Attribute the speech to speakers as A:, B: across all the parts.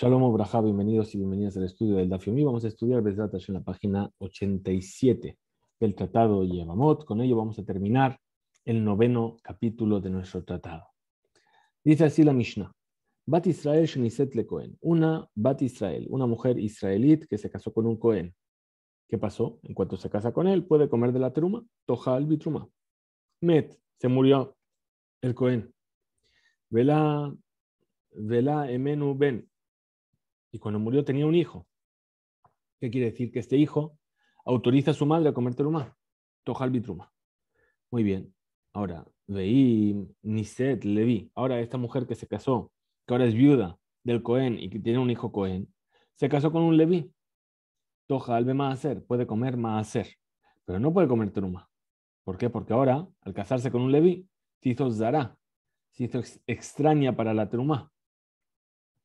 A: Shalom Obraja, bienvenidos y bienvenidas al estudio del Dafiomí. Vamos a estudiar Besrat en la página 87 del Tratado Yevamot. Con ello vamos a terminar el noveno capítulo de nuestro tratado. Dice así la Mishnah. Bat Israel Sheniset Una Bat Israel, una mujer israelita que se casó con un Cohen. ¿Qué pasó? En cuanto se casa con él, puede comer de la teruma. toja al bitruma. Met, se murió el Cohen. Vela, vela emenu ben y cuando murió tenía un hijo. ¿Qué quiere decir? Que este hijo autoriza a su madre a comer terumá, tojal bitruma. Muy bien. Ahora, veí Niset Levi. Ahora, esta mujer que se casó, que ahora es viuda del Cohen y que tiene un hijo Cohen, se casó con un Levi. Toja be maaser, puede comer maaser, pero no puede comer terumá. ¿Por qué? Porque ahora, al casarse con un Levi, se hizo zará, se hizo extraña para la terumá.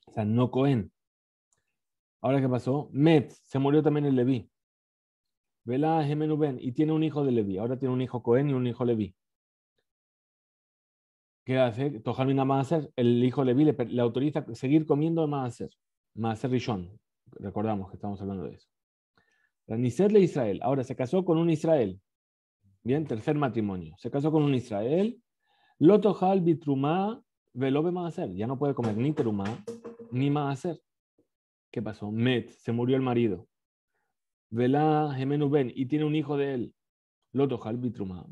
A: O sea, no Cohen. Ahora, ¿qué pasó? Met, se murió también el Leví. Vela ben y tiene un hijo de Leví. Ahora tiene un hijo Cohen y un hijo Leví. ¿Qué hace? Tojalmina Maaser, el hijo Leví le, le autoriza seguir comiendo Maaser. Maaser Rishon. Recordamos que estamos hablando de eso. Raniset le Israel. Ahora se casó con un Israel. Bien, tercer matrimonio. Se casó con un Israel. Lotojal bitruma velobe Maaser. Ya no puede comer ni Terumah, ni Maaser. ¿Qué pasó? Met, se murió el marido. Velá Gemenu Ben, y tiene un hijo de él. Loto Halbitruma,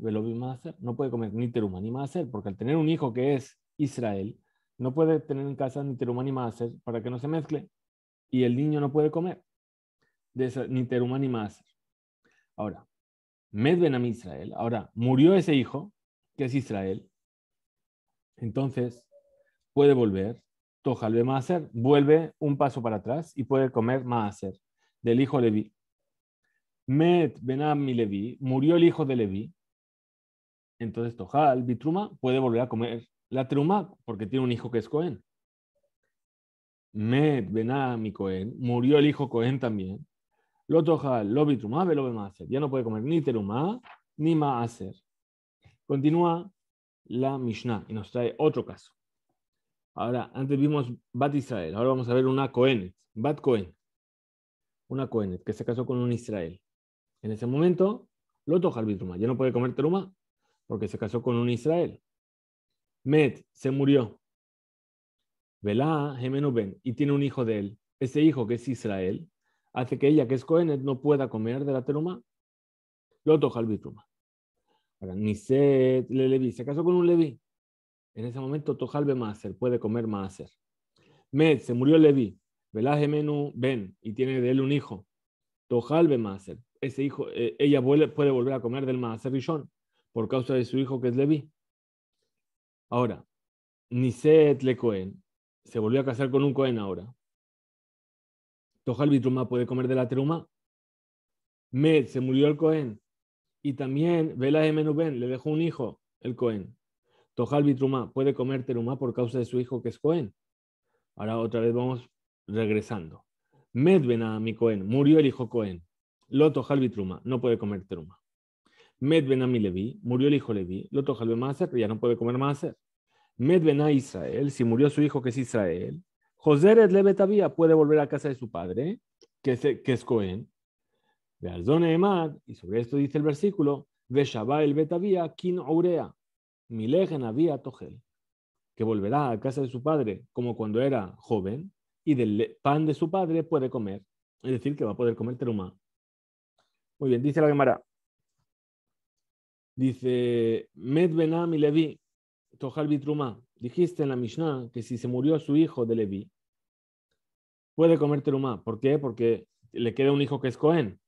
A: hacer no puede comer ni teruma ni maser, porque al tener un hijo que es Israel, no puede tener en casa ni teruma ni maser para que no se mezcle, y el niño no puede comer de esa, ni teruma ni maser. Ahora, Med Ben Israel, ahora murió ese hijo, que es Israel, entonces puede volver Tojalbe Maaser, vuelve un paso para atrás y puede comer Maaser, del hijo Levi. Met Benami Levi, murió el hijo de Levi. Entonces Tojal, Bitruma, puede volver a comer la Truma, porque tiene un hijo que es Cohen. Met Benami Cohen, murió el hijo Cohen también. Lo Tojal, lo ve lo Maaser. Ya no puede comer ni Teruma ni Maaser. Continúa la Mishnah y nos trae otro caso. Ahora, antes vimos Bat Israel, ahora vamos a ver una Cohen, Bat Cohen, una Cohen que se casó con un Israel. En ese momento, lo toca ya no puede comer Teruma porque se casó con un Israel. Met se murió. Velá Ben y tiene un hijo de él. Ese hijo que es Israel hace que ella, que es Cohenet, no pueda comer de la teruma. Lo toca Ahora, Niset le Levi se casó con un Levi. En ese momento, Tojalbe Maser puede comer Maser. Med, se murió Levi. Velaje Menu Ben, y tiene de él un hijo. Tojalbe Maser. Ese hijo, eh, ella puede volver a comer del Maser Rishon por causa de su hijo que es Levi. Ahora, Niset Le Cohen se volvió a casar con un Cohen ahora. Tojalbe Truma puede comer de la Teruma. Med, se murió el Cohen. Y también Velaje Menu Ben, le dejó un hijo, el Cohen. Tojalbitruma puede comer terumá por causa de su hijo que es Cohen. Ahora otra vez vamos regresando. a mi Cohen, murió el hijo Cohen. Lo no puede comer terumá. Medvena mi Levi, murió el hijo Levi. Lo Tojalbi Maser, ya no puede comer Maser. Medvena Israel, si murió su hijo que es Israel. José betavía puede volver a casa de su padre, que es, que es Cohen. De y sobre esto dice el versículo, Veshaba el Betavía, Kin Aurea. Milegen había Togel, que volverá a casa de su padre como cuando era joven, y del pan de su padre puede comer. Es decir, que va a poder comer teruma. Muy bien, dice la Gemara. Dice, Med mi Levi, Bitruma. Dijiste en la Mishnah que si se murió su hijo de Levi, puede comer teruma. ¿Por qué? Porque le queda un hijo que es Cohen.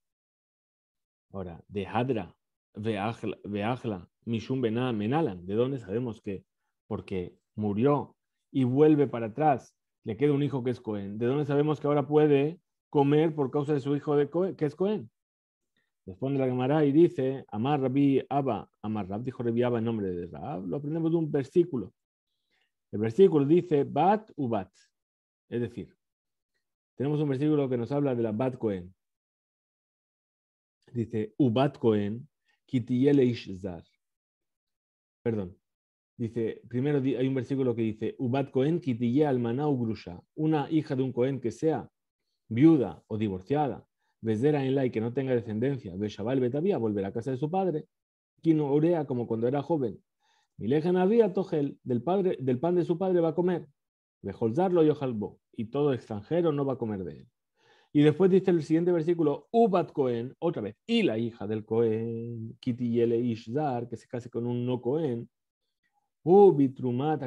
A: Ahora, de Hadra, Veajla, Mishum Menalan. ¿De dónde sabemos que? Porque murió y vuelve para atrás. Le queda un hijo que es Cohen. ¿De dónde sabemos que ahora puede comer por causa de su hijo de que es Cohen? Responde la Gemara y dice, Amar Rabbi Abba, Amar dijo Rabbi Abba en nombre de Rab, lo aprendemos de un versículo. El versículo dice, Bat Ubat, es decir, tenemos un versículo que nos habla de la Bat Cohen. Dice, Ubat Cohen, Kitiyele Ishzar perdón, dice, primero hay un versículo que dice, Ubat Cohen kitille almanau grusha, una hija de un Cohen que sea viuda o divorciada, Bezera en la y que no tenga descendencia, el Betavía, volver a casa de su padre, no orea como cuando era joven, Milejan había Togel, del, padre, del pan de su padre va a comer, darlo y Ojalbo, y todo extranjero no va a comer de él. Y después dice el siguiente versículo, Ubat Cohen, otra vez, y la hija del Cohen, kiti Yele Ishdar, que se case con un no Cohen, U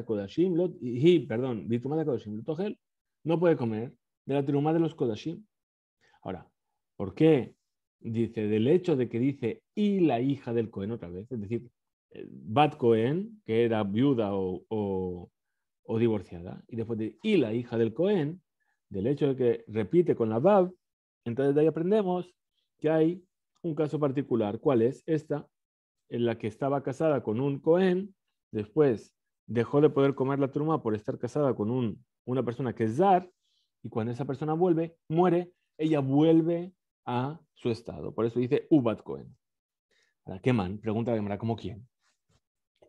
A: Kodashim, y, perdón, Bitrumata Kodashim, no puede comer de la truma de los Kodashim. Ahora, ¿por qué? Dice, del hecho de que dice, y la hija del Cohen otra vez, es decir, eh, Bat Cohen, que era viuda o, o divorciada, y después de, y la hija del Cohen, del hecho de que repite con la BAB, entonces de ahí aprendemos que hay un caso particular. ¿Cuál es? Esta, en la que estaba casada con un Cohen, después dejó de poder comer la truma por estar casada con una persona que es Zar, y cuando esa persona vuelve, muere, ella vuelve a su estado. Por eso dice Ubat Cohen. ¿Para qué man? Pregunta la ¿cómo quién?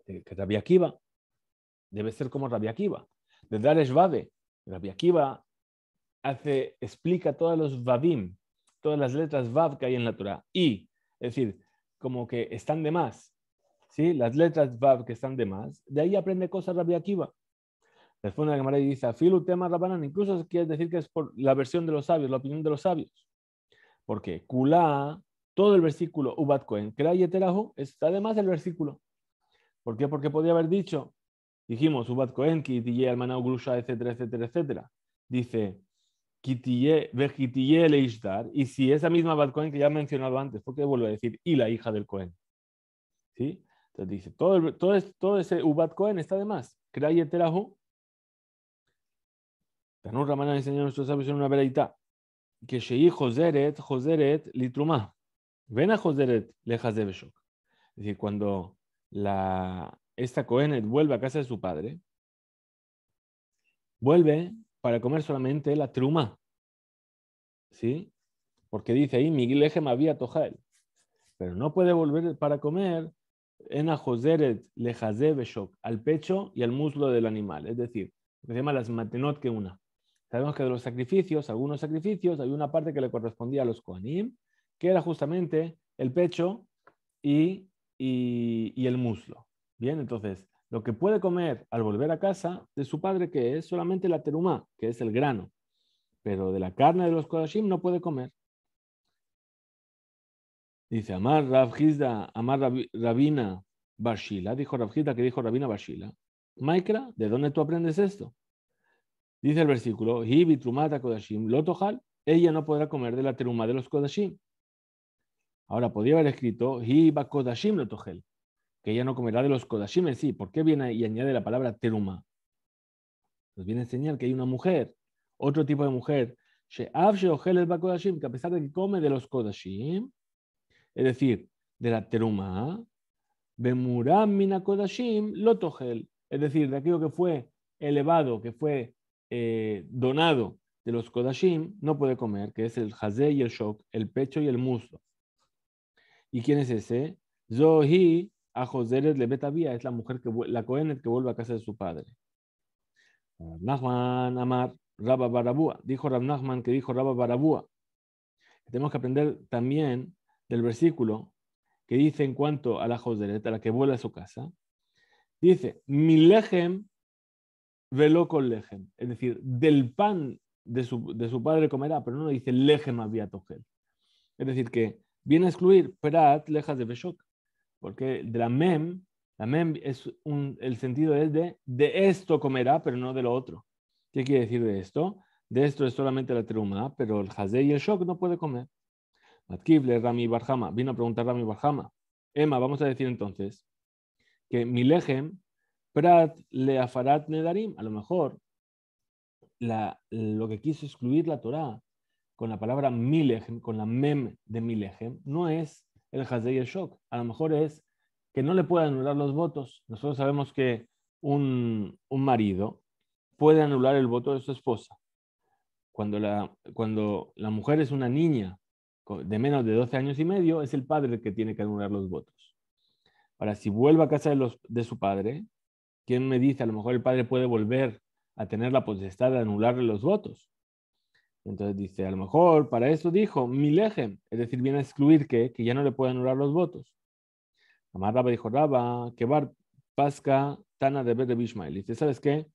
A: Que Rabia Debe ser como Rabia De Dar Eshvade. Rabia Kiva hace, explica todos los Vavim, todas las letras Vav que hay en la Torah. Y, es decir, como que están de más. ¿sí? Las letras Vav que están de más, de ahí aprende cosas Rabbi Akiva. Responde la Gemara dice, filutema tema Rabanan, incluso quiere decir que es por la versión de los sabios, la opinión de los sabios. Porque Kula, todo el versículo Ubat Cohen, Eterahu, está más el versículo. ¿Por qué? Porque podía haber dicho, dijimos Ubat Ki, DJ, Grusha, etcétera, etcétera, etcétera. Dice, y si esa misma Bat Cohen que ya he mencionado antes, ¿por qué vuelvo a decir? Y la hija del Cohen. ¿Sí? Entonces dice, todo, todo, todo, ese Ubat Cohen está de más. Tanur Ramana enseñó a nuestros sabios en una veredita Que Shei Joseret, Joseret, litrumah Ven a Joseret, lejas de Beshok. Es decir, cuando la, esta Cohenet vuelve a casa de su padre, vuelve para comer solamente la truma. ¿Sí? Porque dice ahí, Miguel había Pero no puede volver para comer en ajoseret al pecho y al muslo del animal. Es decir, se llama las matenot que una. Sabemos que de los sacrificios, algunos sacrificios, hay una parte que le correspondía a los koanim, que era justamente el pecho y el muslo. Bien, entonces, lo que puede comer al volver a casa de su padre, que es solamente la terumá, que es el grano, pero de la carne de los kodashim no puede comer. Dice, Amar Rabjizda, Amar Rabina Barshila, dijo Rabjizda que dijo Rabina Barshila. Maikra, ¿de dónde tú aprendes esto? Dice el versículo, Hibi Trumata Kodashim lotohal ella no podrá comer de la teruma de los Kodashim. Ahora, podría haber escrito, Hiba Kodashim que ella no comerá de los Kodashim sí. ¿Por qué viene y añade la palabra teruma? Nos pues viene a enseñar que hay una mujer, otro tipo de mujer, que a pesar de que come de los Kodashim, es decir, de la teruma, Bemuramina mina Kodashim gel, es decir, de aquello que fue elevado, que fue eh, donado de los Kodashim, no puede comer, que es el hazel y el Shok, el pecho y el muslo. ¿Y quién es ese? Zohi a beta vía es la mujer que la Cohenet que vuelve a casa de su padre. Nachman Amar Rabba Barabúa, dijo Rab Nachman que dijo Rabba Barabúa. Tenemos que aprender también del versículo que dice en cuanto a la José a la que vuelve a su casa, dice, mi lejem velo con lejem, es decir, del pan de su, padre comerá, pero no dice lejem había Es decir, que viene a excluir perat lejas de Beshok. Porque de la mem, la mem es el sentido es de, de esto comerá, pero no de lo otro. ¿Qué quiere decir de esto? De esto es solamente la teruma, pero el hazé y el shock no puede comer. le Rami Barjama, vino a preguntar Rami Barjama. Emma, vamos a decir entonces que Milejem, Prat le afarat nedarim, a lo mejor lo que quiso excluir la Torah con la palabra Milejem, con la mem de Milejem, no es el el Shock. A lo mejor es que no le puede anular los votos. Nosotros sabemos que un, marido puede anular el voto de su esposa. Cuando la, cuando la mujer es una niña de menos de 12 años y medio, es el padre que tiene que anular los votos. Ahora, si vuelve a casa de, de su padre, ¿quién me dice? A lo mejor el padre puede volver a tener la potestad de anularle los votos. Entonces dice, a lo mejor para eso dijo milejem, es decir, viene a excluir que, ya no le pueden anular los votos. Amar Rabba dijo, Rabba, que bar pasca tana de de Bishmael. Dice, ¿sabes qué?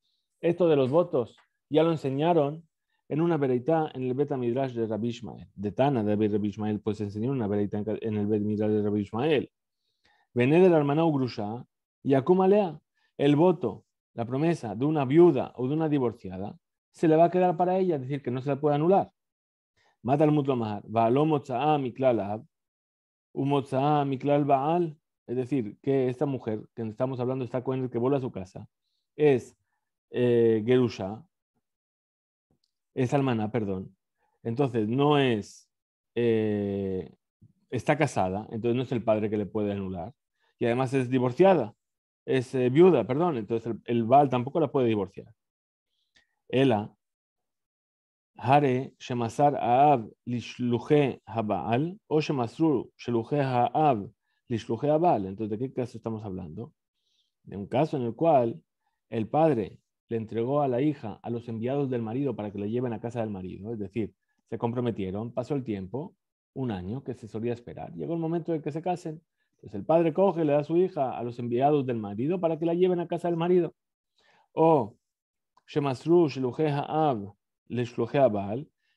A: Esto de los votos ya lo enseñaron en una veredita en el bet Midrash de Rabbi de Tana de de pues enseñaron una veredita en el bet Midrash de Rabbi Ishmael. Vené del hermano Ugrusha y Akumalea, el voto, la promesa de una viuda o de una divorciada, se le va a quedar para ella, es decir, que no se la puede anular. Mata al mutlo baal. Es decir, que esta mujer que estamos hablando, está con el que vuelve a su casa, es eh, Gerusha, es almaná, perdón. Entonces, no es, eh, está casada, entonces no es el padre que le puede anular. Y además es divorciada, es eh, viuda, perdón, entonces el, el Baal tampoco la puede divorciar la Hare shemazar Lishluje o Lishluje Entonces, ¿de qué caso estamos hablando? De un caso en el cual el padre le entregó a la hija a los enviados del marido para que la lleven a casa del marido. Es decir, se comprometieron, pasó el tiempo, un año que se solía esperar. Llegó el momento de que se casen. Entonces, el padre coge, le da a su hija a los enviados del marido para que la lleven a casa del marido. O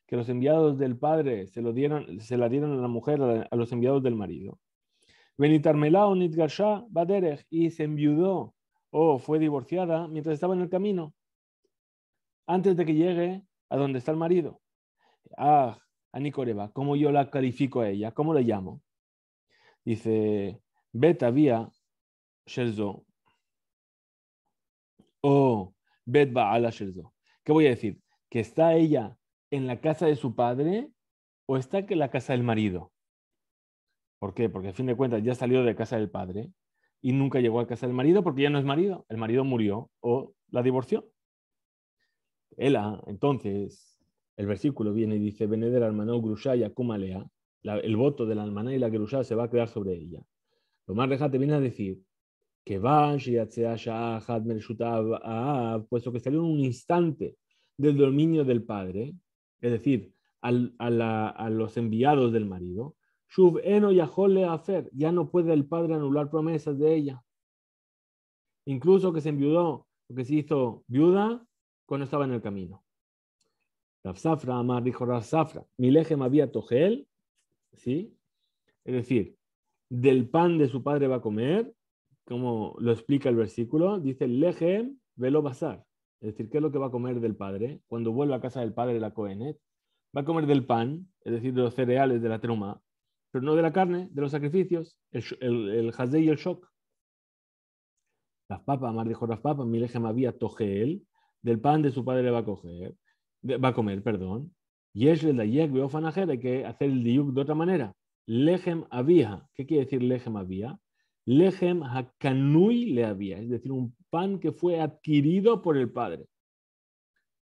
A: que los enviados del padre se, lo dieron, se la dieron a la mujer, a los enviados del marido. Baderech, y se enviudó o fue divorciada mientras estaba en el camino, antes de que llegue a donde está el marido. Ah, Anikoreba, ¿cómo yo la califico a ella? ¿Cómo la llamo? Dice, Beta vía Shelzo. O oh, ¿Qué voy a decir? ¿Que está ella en la casa de su padre o está en la casa del marido? ¿Por qué? Porque a fin de cuentas ya salió de casa del padre y nunca llegó a casa del marido porque ya no es marido. El marido murió o la divorció. Ella, entonces, el versículo viene y dice, el hermano Grusha y el voto la almaná y la Grusha se va a crear sobre ella. Lo más te viene a decir que vaya puesto que salió en un instante del dominio del padre, es decir, al, a, los enviados del marido, ya no puede el padre anular promesas de ella. Incluso que se enviudó, que se hizo viuda cuando estaba en el camino. Rafsafra, Amar dijo Rafsafra, había tojel, ¿sí? Es decir, del pan de su padre va a comer como lo explica el versículo, dice, lejem velo Es decir, ¿qué es lo que va a comer del padre? Cuando vuelva a casa del padre de la Cohenet, va a comer del pan, es decir, de los cereales, de la truma, pero no de la carne, de los sacrificios, el, el, y el shock. Las papas, Mar dijo las mi lejem había él, del pan de su padre va a coger, va a comer, perdón. Y es el dayek hay que hacer el diyuk de otra manera. Lejem había, ¿qué quiere decir lejem había? Lehem Hakanui le había, es decir, un pan que fue adquirido por el padre.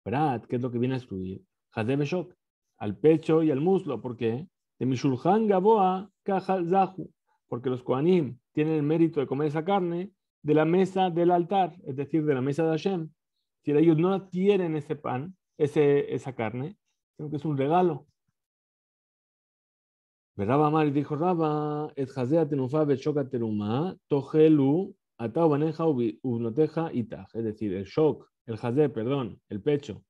A: Prat, ¿qué es lo que viene a excluir? Hadebeshok, al pecho y al muslo, porque de Mishulhan Gaboa Zahu, porque los Koanim tienen el mérito de comer esa carne de la mesa del altar, es decir, de la mesa de Hashem. Si ellos no adquieren ese pan, esa carne, creo que es un regalo dijo, Es decir, el shock, el perdón, el pecho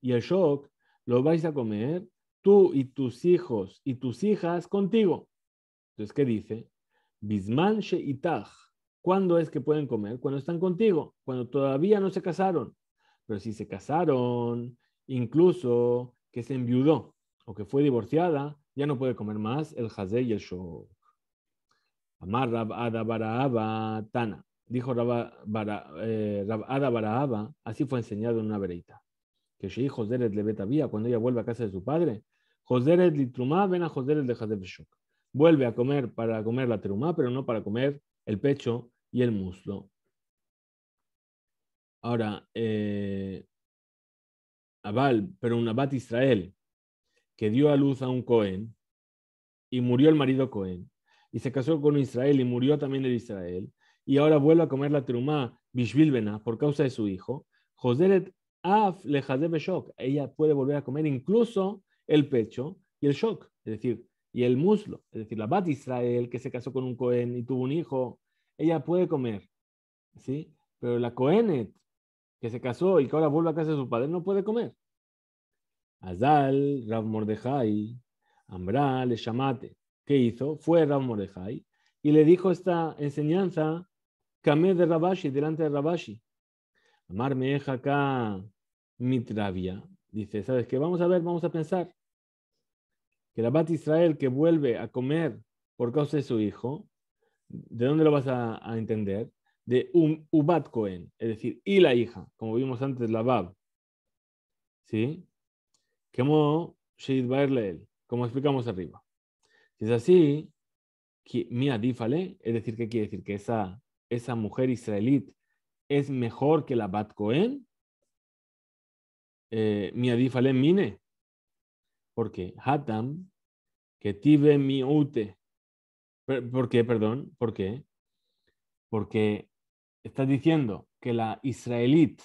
A: y el shock lo vais a comer tú y tus hijos y tus hijas contigo. Entonces, ¿qué dice? bismanche ¿Cuándo es que pueden comer? Cuando están contigo, cuando todavía no se casaron. Pero si se casaron, incluso que se enviudó o que fue divorciada, ya no puede comer más el jazé y el shok. Amar Rab Ada Tana. Dijo Rab, eh, así fue enseñado en una verita. Que Shei José le vía cuando ella vuelve a casa de su padre, Joseret Litrumá, ven a Joseret de Hazé shok. Vuelve a comer para comer la terumá, pero no para comer el pecho y el muslo. Ahora, eh, Abal, pero un Abat Israel, que dio a luz a un Cohen y murió el marido Cohen. Y se casó con Israel y murió también el Israel. Y ahora vuelve a comer la terumá Bishvilbena por causa de su hijo. Joseret Af le shok, Ella puede volver a comer incluso el pecho y el shock, es decir, y el muslo. Es decir, la Bat Israel que se casó con un Cohen y tuvo un hijo, ella puede comer. ¿sí? Pero la Cohenet que se casó y que ahora vuelve a casa de su padre no puede comer. Azal, Rav Mordejai, Ambra, le llamate. ¿Qué hizo? Fue Rav Mordejai y le dijo esta enseñanza, Camé de Rabashi, delante de Rabashi. Amar me acá mitravia. Dice, ¿sabes qué? Vamos a ver, vamos a pensar. Que Rabat Israel que vuelve a comer por causa de su hijo, ¿de dónde lo vas a, entender? De un Ubat Cohen, es decir, y la hija, como vimos antes, la Bab. ¿Sí? Como como explicamos arriba. Si es así, mi es decir, ¿qué quiere decir? Que esa, mujer israelita es mejor que la Bat Cohen. Eh, mi adífale Mine. Porque Hatam, que tive mi ute. ¿Por qué? Perdón, ¿por qué? Porque estás diciendo que la israelita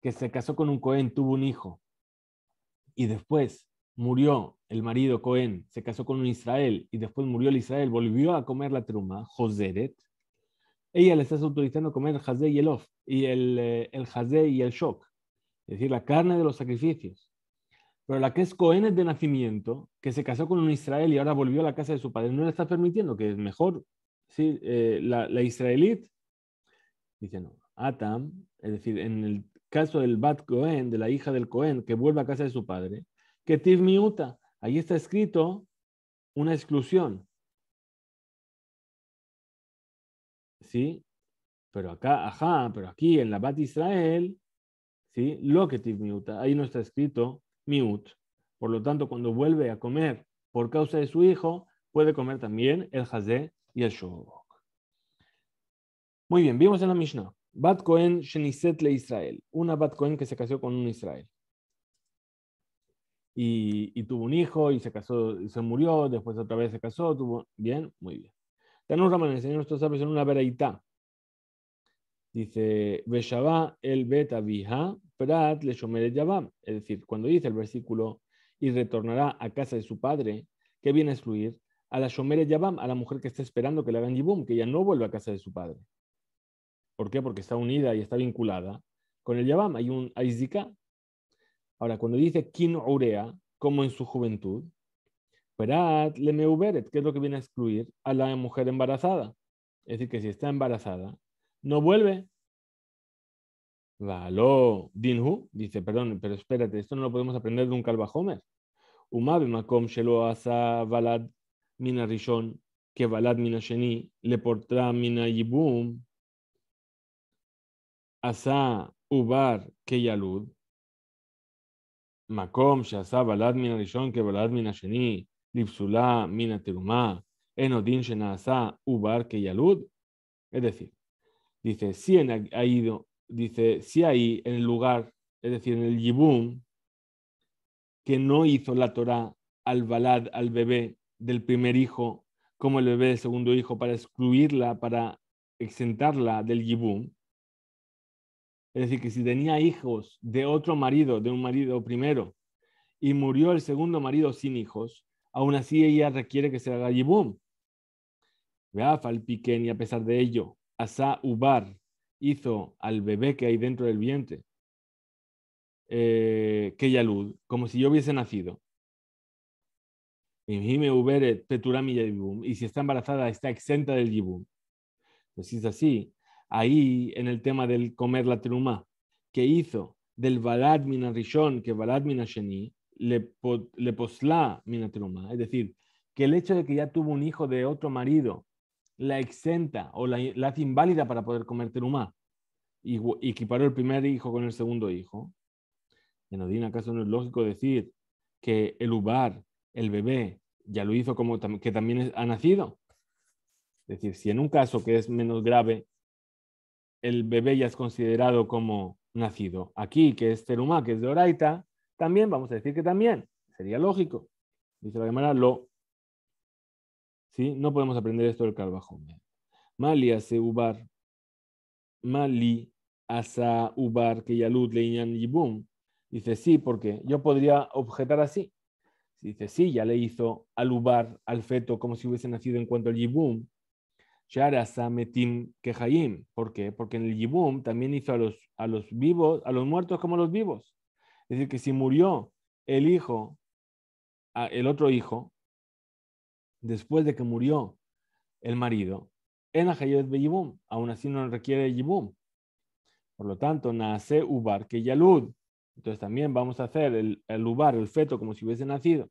A: que se casó con un Cohen tuvo un hijo y después murió el marido Cohen, se casó con un Israel y después murió el Israel, volvió a comer la truma, Joseret, ella le está autorizando a comer eh, el Hazé y el y el, Shok, es decir, la carne de los sacrificios. Pero la que es Cohen de nacimiento, que se casó con un Israel y ahora volvió a la casa de su padre, no le está permitiendo, que es mejor ¿sí? Eh, la, la israelita. Dice no, Atam, es decir, en el, caso del Bat Cohen, de la hija del Cohen, que vuelve a casa de su padre, que Tiv Miuta, ahí está escrito una exclusión. ¿Sí? Pero acá, ajá, pero aquí en la Bat Israel, ¿sí? Lo que Tiv Miuta, ahí no está escrito Miut. Por lo tanto, cuando vuelve a comer por causa de su hijo, puede comer también el Hazé y el Shogok. Muy bien, vimos en la Mishnah Batcoen Cohen le Israel, una batcoen que se casó con un Israel. Y, tuvo un hijo y se casó, y se murió, después otra vez se casó, tuvo... Bien, muy bien. Tanur Raman señor, nuestros sabes en una veraitá. Dice, Beshaba el beta Prat le Es decir, cuando dice el versículo, y retornará a casa de su padre, que viene a excluir? A la Shomere Yabam, a la mujer que está esperando que le hagan Yibum, que ya no vuelva a casa de su padre. ¿Por qué? Porque está unida y está vinculada con el Yabam. Hay un Aizika. Ahora, cuando dice Kin Urea, como en su juventud, Perat uberet, que es lo que viene a excluir a la mujer embarazada. Es decir, que si está embarazada, no vuelve. Valo Dinhu dice, perdón, pero espérate, esto no lo podemos aprender de un Calvajomer. Umabe Makom Shelo Asa Valad Mina Rishon, que Valad Mina Sheni, portra Mina Yibum, Asa ubar Keyalud Makom שעשה balad מן ke balad mina sheni lipsula mina התרומה, enodin asa ubar Keyalud. Es decir, dice, si ha ido, dice, si en el lugar, es decir, en el Yibum, que no hizo la Torah al balad, al bebé del primer hijo, como el bebé del segundo hijo, para excluirla, para exentarla del Yibum, es decir, que si tenía hijos de otro marido, de un marido primero, y murió el segundo marido sin hijos, aún así ella requiere que se haga yibum. Vea, y a pesar de ello, Asa Ubar hizo al bebé que hay dentro del vientre, eh, que luz como si yo hubiese nacido. Y si está embarazada, está exenta del yibum. Pues es así, ahí en el tema del comer la truma, que hizo del balad minarishon que balad minasheni, le, le posla minatruma, es decir, que el hecho de que ya tuvo un hijo de otro marido la exenta o la, la hace inválida para poder comer teruma y, y, equiparó el primer hijo con el segundo hijo. En Odín, ¿acaso no es lógico decir que el ubar, el bebé, ya lo hizo como que también ha nacido? Es decir, si en un caso que es menos grave el bebé ya es considerado como nacido. Aquí, que es Terumá, que es de Oraita, también vamos a decir que también. Sería lógico. Dice la Gemara, lo. No podemos aprender esto del Calvajome. Mali hace ubar. Mali asa ubar que yalud leñan yibum. Dice, sí, porque yo podría objetar así. Dice, sí, ya le hizo al ubar, al feto, como si hubiese nacido en cuanto al yibum. ¿Por qué? Porque en el Yibum también hizo a los, a los vivos, a los muertos como los vivos. Es decir, que si murió el hijo, el otro hijo, después de que murió el marido, en Yibum, aún así no requiere Yibum. Por lo tanto, nace Ubar que Yalud. Entonces también vamos a hacer el, Ubar, el feto, como si hubiese nacido.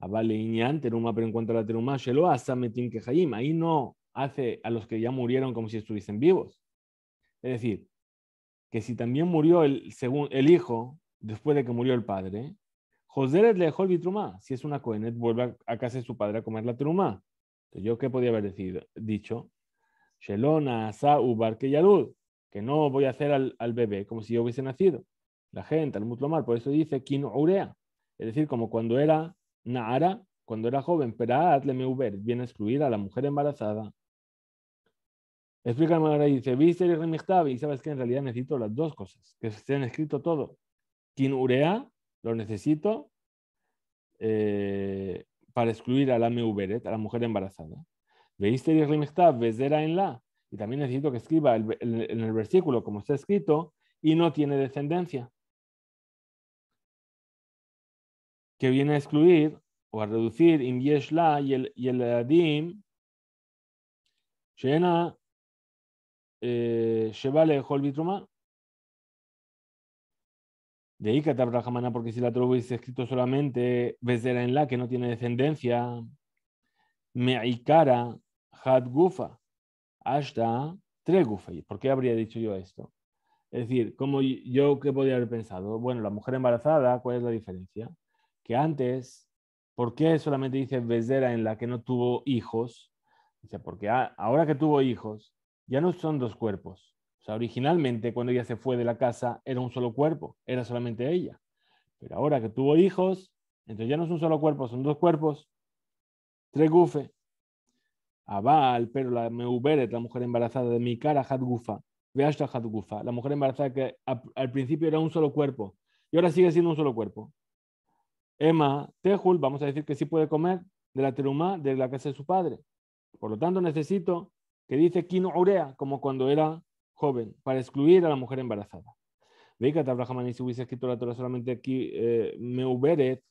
A: A ah, Teruma, pero en cuanto la Teruma, Sametim Ahí no hace a los que ya murieron como si estuviesen vivos. Es decir, que si también murió el, según, el hijo después de que murió el padre, José le dejó el bitrumá. Si es una cohenet, vuelve a casa de su padre a comer la trumá. Entonces, ¿yo qué podía haber dicho? Shelona, Asa, Ubar, que no voy a hacer al, bebé como si yo hubiese nacido. La gente, al mutlomar, por eso dice Kin Urea. Es decir, como cuando era Naara, cuando era joven, pero le viene a excluir a la mujer embarazada Explica ahora, dice, viste el y sabes que en realidad necesito las dos cosas, que estén escrito todo. Quien urea, lo necesito eh, para excluir a la a la mujer embarazada. el en la. Y también necesito que escriba en el versículo como está escrito y no tiene descendencia. Que viene a excluir o a reducir, y el, y el adim, Shevale eh, Holbi De Ikat Abrahamana, porque si la Torah escrito solamente Bezera en la, que no tiene descendencia, Meikara Had Gufa, hasta y ¿Por qué habría dicho yo esto? Es decir, como yo qué podría haber pensado? Bueno, la mujer embarazada, ¿cuál es la diferencia? Que antes, ¿por qué solamente dice Bezera en la que no tuvo hijos? Dice, porque ah, ahora que tuvo hijos, ya no son dos cuerpos. O sea, originalmente cuando ella se fue de la casa era un solo cuerpo, era solamente ella. Pero ahora que tuvo hijos, entonces ya no es un solo cuerpo, son dos cuerpos. Tres gufe. Abal, pero la meuberet, la mujer embarazada de mi cara, hadgufa. hadgufa. La mujer embarazada que al principio era un solo cuerpo y ahora sigue siendo un solo cuerpo. Emma, Tejul, vamos a decir que sí puede comer de la terumá de la casa de su padre. Por lo tanto, necesito que dice Kino Urea, como cuando era joven, para excluir a la mujer embarazada. Veícate, Abraham, si hubiese escrito la Torah solamente aquí, eh, uberet,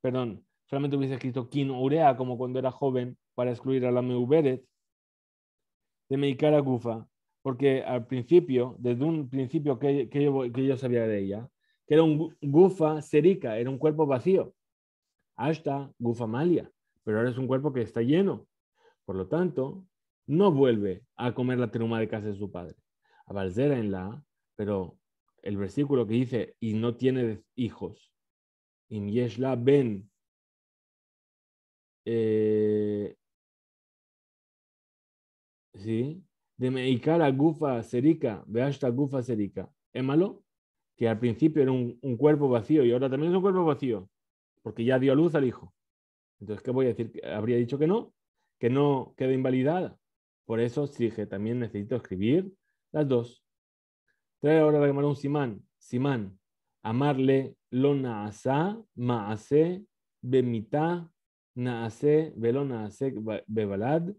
A: perdón, solamente hubiese escrito quino Urea, como cuando era joven, para excluir a la uberet, de medicar a Gufa, porque al principio, desde un principio que, que, yo, sabía de ella, que era un Gufa serica, era un cuerpo vacío. Hasta Gufa Malia, pero ahora es un cuerpo que está lleno. Por lo tanto, no vuelve a comer la teruma de casa de su padre. Abalzera en la, pero el versículo que dice, y no tiene hijos, Y Yeshla Ben, eh, ¿sí? De a Gufa Serica, Beashta Gufa Serica, émalo, que al principio era un, un cuerpo vacío y ahora también es un cuerpo vacío, porque ya dio a luz al hijo. Entonces, ¿qué voy a decir? Habría dicho que no, que no queda invalidada. Por eso dije, también necesito escribir las dos. Trae ahora la llamar un simán. Simán. Amarle lo naasa, maase, bemita, naase, velo naase, bebalad,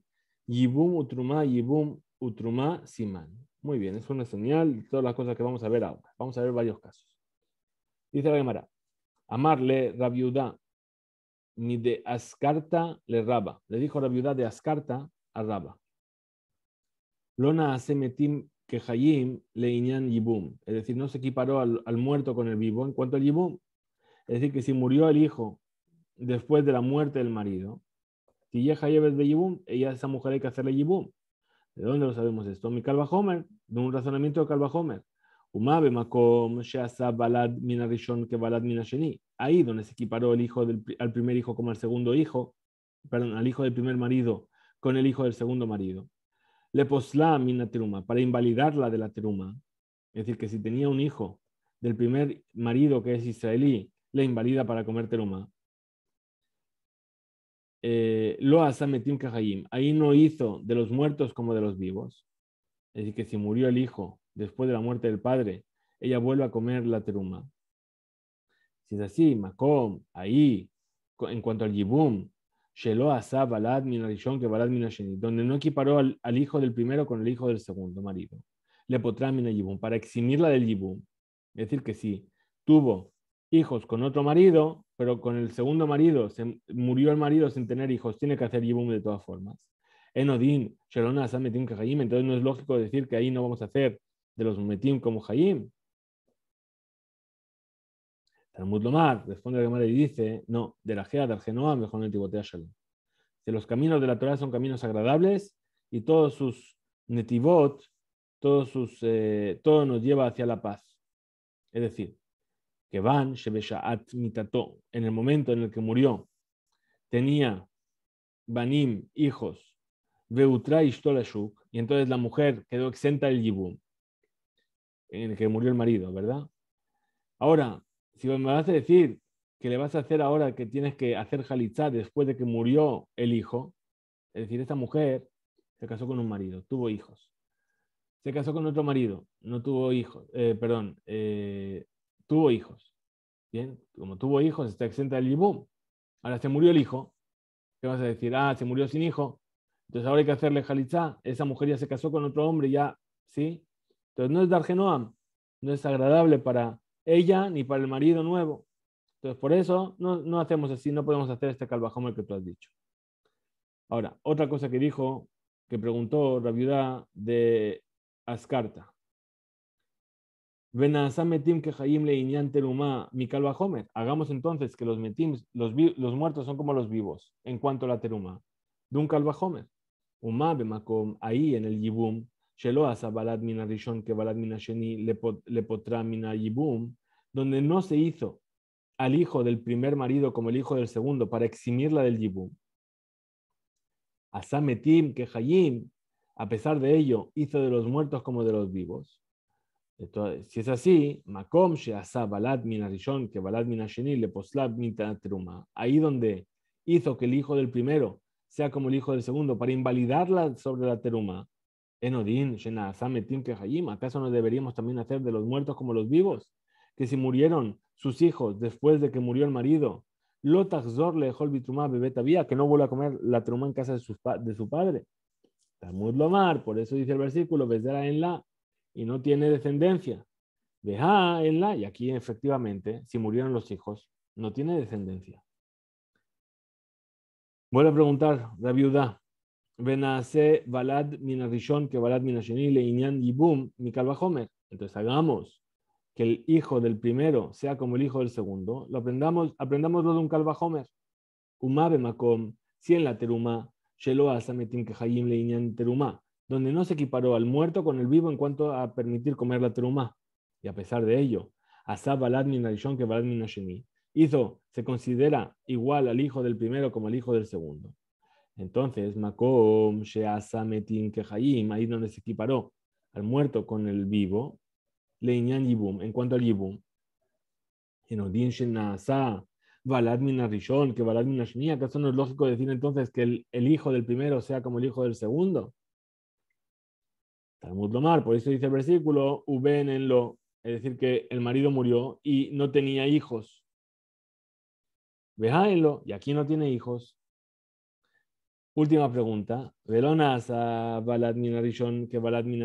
A: yibum utruma, yibum utruma, simán. Muy bien, es una señal de todas las cosas que vamos a ver ahora. Vamos a ver varios casos. Dice la Gemara. Amarle rabiudá, ni de ascarta le raba. Le dijo rabiudá de ascarta a raba. Lona Kehayim Yibum. Es decir, no se equiparó al, muerto con el vivo. En cuanto al Yibum, es decir, que si murió el hijo después de la muerte del marido, si de Yibum, ella esa mujer hay que hacerle Yibum. ¿De dónde lo sabemos esto? Mi Calva Homer, de un razonamiento de Calva Homer. Makom Ahí donde se equiparó el hijo del, al primer hijo como al segundo hijo, perdón, al hijo del primer marido con el hijo del segundo marido mina teruma para invalidarla de la teruma. Es decir, que si tenía un hijo del primer marido que es israelí, la invalida para comer teruma. Eh, lo sametim kahayim. Ahí no hizo de los muertos como de los vivos. Es decir, que si murió el hijo después de la muerte del padre, ella vuelve a comer la teruma. Si es así, Makom, ahí, en cuanto al Yibum, que donde no equiparó al, hijo del primero con el hijo del segundo marido. Le yibum para eximirla del Yibum. Es decir, que sí, tuvo hijos con otro marido, pero con el segundo marido, se, murió el marido sin tener hijos, tiene que hacer Yibum de todas formas. En entonces no es lógico decir que ahí no vamos a hacer de los Metim como Hayim, Talmud Lomar responde a la Gemara y dice, no, de la Gea de Argenoa, mejor no Shalom. los caminos de la Torah son caminos agradables y todos sus netivot, todos sus, eh, todo nos lleva hacia la paz. Es decir, que van, Shebeshaat Mitato, en el momento en el que murió, tenía Banim, hijos, Beutra y y entonces la mujer quedó exenta del Yibum, en el que murió el marido, ¿verdad? Ahora, si me vas a decir que le vas a hacer ahora que tienes que hacer jalichá después de que murió el hijo, es decir, esta mujer se casó con un marido, tuvo hijos. Se casó con otro marido, no tuvo hijos, eh, perdón, eh, tuvo hijos. Bien, como tuvo hijos, está exenta del yibum. Ahora se murió el hijo. ¿Qué vas a decir? Ah, se murió sin hijo. Entonces ahora hay que hacerle jalichá. Esa mujer ya se casó con otro hombre, ya, ¿sí? Entonces no es dar genoam, no es agradable para ella ni para el marido nuevo. Entonces, por eso no, hacemos así, no podemos hacer este calvajomer que tú has dicho. Ahora, otra cosa que dijo, que preguntó la viuda de Ascarta. metim que mi calvajomer. Hagamos entonces que los metim, los, muertos son como los vivos, en cuanto a la teruma. De un calvajomer. Uma bemakom, ahí en el yibum, Shelo Balad que Balad donde no se hizo al hijo del primer marido como el hijo del segundo para eximirla del Yibum. Asametim, que Hayim, a pesar de ello, hizo de los muertos como de los vivos. Entonces, si es así, Makom asa Balad Minarishon, que Balad Minasheni le ahí donde hizo que el hijo del primero sea como el hijo del segundo para invalidarla sobre la teruma, en Kehayim, ¿acaso no deberíamos también hacer de los muertos como los vivos? Que si murieron sus hijos después de que murió el marido, zor le dejó el bitrumá a que no vuelva a comer la truma en casa de su, de su padre. Talmud por eso dice el versículo, en la, y no tiene descendencia. Veja en la, y aquí efectivamente, si murieron los hijos, no tiene descendencia. Vuelve a preguntar la viuda, Benase balad minarishon que balad minasheni le inyan yibum mikalbahomer. Entonces hagamos que el hijo del primero sea como el hijo del segundo. Lo aprendamos, aprendámoslo de un un Umabe makom, si en la teruma, shelo asametim kehayim le teruma, donde no se equiparó al muerto con el vivo en cuanto a permitir comer la teruma. Y a pesar de ello, asa balad minarishon que balad minasheni. Hizo, se considera igual al hijo del primero como al hijo del segundo. Entonces, Makom, Sheasa, metin kehayim ahí donde se equiparó al muerto con el vivo, Leinyan Yibum, en cuanto al Yibum, en Odin que ¿acaso no es lógico decir entonces que el, hijo del primero sea como el hijo del segundo? Talmud mar. por eso dice el versículo, Uben es decir, que el marido murió y no tenía hijos. Vejaenlo, y aquí no tiene hijos. Última pregunta. a Balad Minarishon, que Balad mi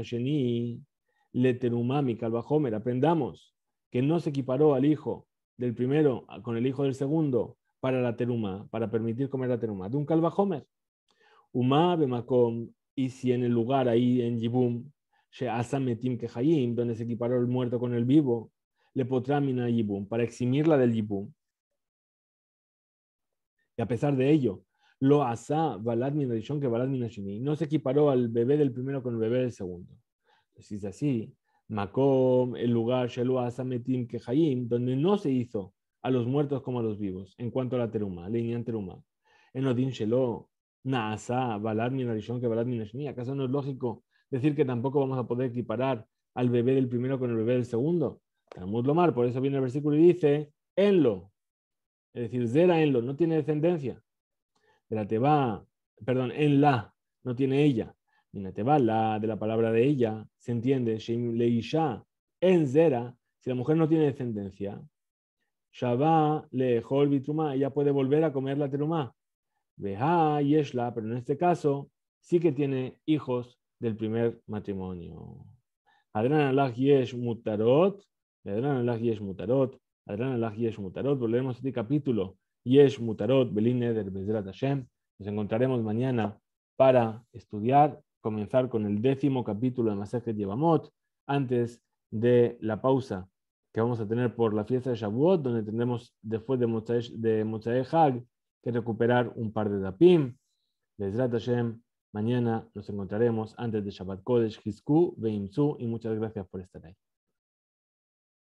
A: Leterumami, Calvajomer. Aprendamos que no se equiparó al hijo del primero con el hijo del segundo para la teruma, para permitir comer la teruma. De un Calvajomer. Uma, Bemacom, y si en el lugar ahí en Yibum, Kehayim, donde se equiparó el muerto con el vivo, le potramina Yibum, para eximirla del Yibum. Y a pesar de ello, lo asa balad minadishon que balad No se equiparó al bebé del primero con el bebé del segundo. Si es así, Makom, el lugar, Shelu asa metim donde no se hizo a los muertos como a los vivos, en cuanto a la teruma, línea teruma. En Odin Shelo, Naasa, balad minadishon que balad minashini. ¿Acaso no es lógico decir que tampoco vamos a poder equiparar al bebé del primero con el bebé del segundo? lo mal por eso viene el versículo y dice, enlo. Es decir, Zera enlo, no tiene descendencia de la teba, perdón, en la, no tiene ella. En la va la de la palabra de ella, se entiende, le en Zera, si la mujer no tiene descendencia, el le Bitruma, ella puede volver a comer la teruma. Beha Yeshla, pero en este caso sí que tiene hijos del primer matrimonio. Adran la Yesh Mutarot, Adran Allah Yesh Mutarot, Adran Allah Yesh Mutarot, volvemos a este capítulo Yesh Mutarot Belineder Bezrat Hashem. Nos encontraremos mañana para estudiar, comenzar con el décimo capítulo de Masajet Yevamot, antes de la pausa que vamos a tener por la fiesta de Shavuot, donde tendremos después de Mozae, de Hag que recuperar un par de tapim. Bezrat Hashem, mañana nos encontraremos antes de Shabbat Kodesh, Hizku, Beimzu, y muchas gracias por estar ahí.